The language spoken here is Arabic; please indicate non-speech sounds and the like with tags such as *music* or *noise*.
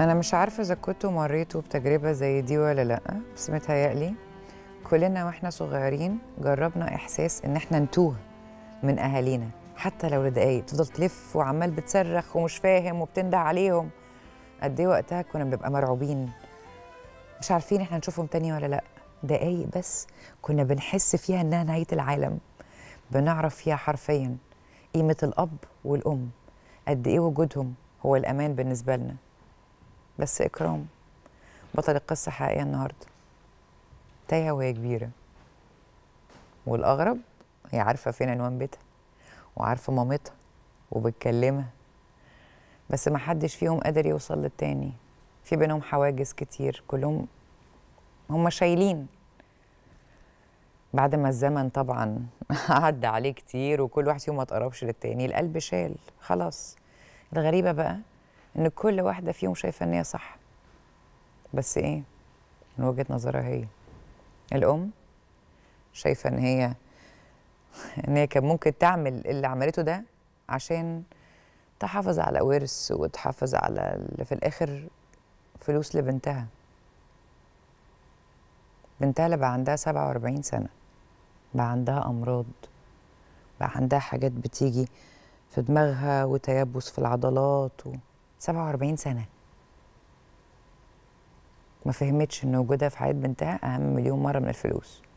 أنا مش عارفة إذا كنتوا مريتوا بتجربة زي دي ولا لأ بس متهيألي كلنا وإحنا صغيرين جربنا إحساس إن إحنا نتوه من أهالينا حتى لو لدقايق تفضل تلف وعمال بتصرخ ومش فاهم وبتنده عليهم قد إيه وقتها كنا بنبقى مرعوبين مش عارفين إحنا نشوفهم تاني ولا لأ دقايق بس كنا بنحس فيها إنها نهاية العالم بنعرف فيها حرفيا قيمة الأب والأم قد إيه وجودهم هو الأمان بالنسبة لنا بس إكرام بطل القصة حقيقية النهاردة تايهة وهي كبيرة والأغرب هي عارفة فين عنوان بيتها وعارفة مامتها وبتكلمها بس ما حدش فيهم قادر يوصل للتاني في بينهم حواجز كتير كلهم هم شايلين بعد ما الزمن طبعا *laughs* عدى عليه كتير وكل واحد فيهم ما تقربش للتاني القلب شال خلاص الغريبة بقى ان كل واحده فيهم شايفه ان هي صح بس ايه من وجهه نظرها هي الام شايفه ان هي *laughs* ان هي كان ممكن تعمل اللي عملته ده عشان تحافظ على ورث وتحافظ على اللي في الاخر فلوس لبنتها بنتها اللي بقى عندها 47 سنه بقى عندها امراض بقى عندها حاجات بتيجي في دماغها وتيبس في العضلات و... 47 سنه ما فهمتش ان وجودها في حياه بنتها اهم مليون مره من الفلوس